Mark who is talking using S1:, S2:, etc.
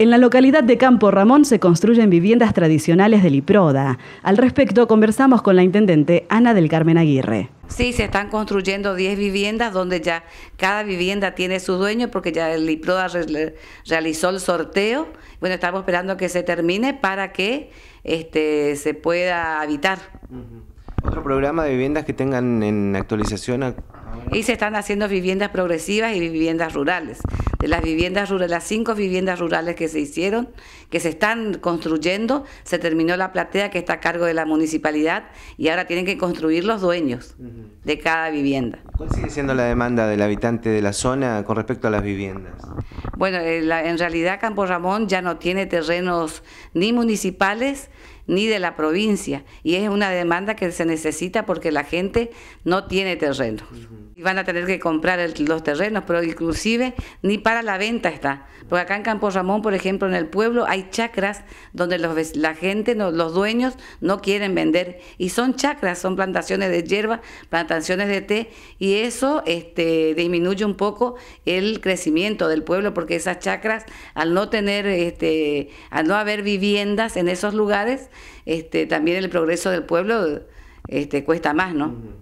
S1: En la localidad de Campo Ramón se construyen viviendas tradicionales de Liproda. Al respecto, conversamos con la intendente Ana del Carmen Aguirre. Sí, se están construyendo 10 viviendas donde ya cada vivienda tiene su dueño porque ya el Liproda realizó el sorteo. Bueno, estamos esperando que se termine para que este, se pueda habitar.
S2: ¿Otro programa de viviendas que tengan en actualización?
S1: Y se están haciendo viviendas progresivas y viviendas rurales de las viviendas rurales, las cinco viviendas rurales que se hicieron, que se están construyendo, se terminó la platea que está a cargo de la municipalidad y ahora tienen que construir los dueños de cada vivienda. ¿Cuál sigue siendo la
S2: demanda del habitante de la zona con respecto a las viviendas?
S1: Bueno, eh, en realidad Campo Ramón ya no tiene terrenos ni municipales ni de la provincia. Y es una demanda que se necesita porque la gente no tiene terreno. Y van a tener que comprar los terrenos, pero inclusive ni para la venta está. Porque acá en Campo Ramón, por ejemplo, en el pueblo hay chacras donde la gente, los dueños no quieren vender. Y son chacras, son plantaciones de hierba, plantaciones de té. Y eso este, disminuye un poco el crecimiento del pueblo porque esas chacras, al no tener, este, al no haber viviendas en esos lugares, este, también el progreso del pueblo este, cuesta más, ¿no?